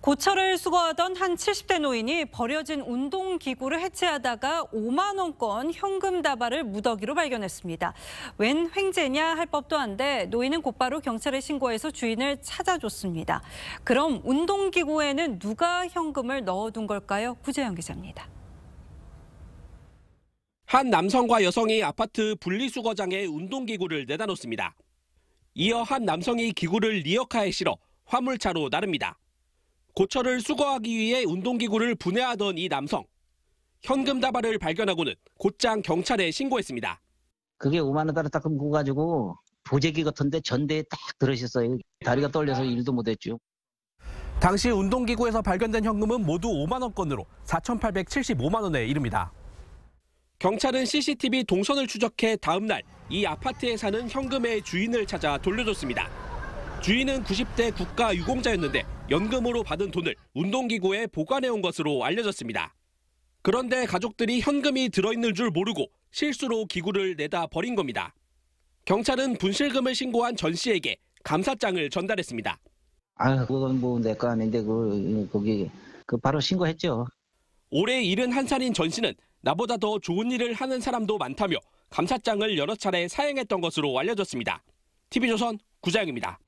고철을 수거하던 한 70대 노인이 버려진 운동기구를 해체하다가 5만 원권 현금 다발을 무더기로 발견했습니다. 웬 횡재냐 할 법도 한데 노인은 곧바로 경찰에 신고해서 주인을 찾아줬습니다. 그럼 운동기구에는 누가 현금을 넣어둔 걸까요? 구재영 기자입니다. 한 남성과 여성이 아파트 분리수거장에 운동기구를 내다 놓습니다. 이어 한 남성이 기구를 리어카에 실어 화물차로 나릅니다. 고철을 수거하기 위해 운동기구를 분해하던 이 남성. 현금 다발을 발견하고는 곧장 경찰에 신고했습니다. 그게 5만 원 따라 딱 끊고 가지고 보재기 같은데 전대에 딱 들으셨어요. 다리가 떨려서 일도 못했죠. 당시 운동기구에서 발견된 현금은 모두 5만 원권으로 4,875만 원에 이릅니다. 경찰은 CCTV 동선을 추적해 다음 날 이 아파트에 사는 현금의 주인을 찾아 돌려줬습니다. 주인은 90대 국가 유공자였는데 연금으로 받은 돈을 운동기구에 보관해온 것으로 알려졌습니다. 그런데 가족들이 현금이 들어있는 줄 모르고 실수로 기구를 내다 버린 겁니다. 경찰은 분실금을 신고한 전 씨에게 감사장을 전달했습니다. 아, 그건 뭐내거 아닌데 그 거기 그 바로 신고했죠. 올해 71살인 전 씨는 나보다 더 좋은 일을 하는 사람도 많다며 감사장을 여러 차례 사용했던 것으로 알려졌습니다. TV조선 구자영입니다.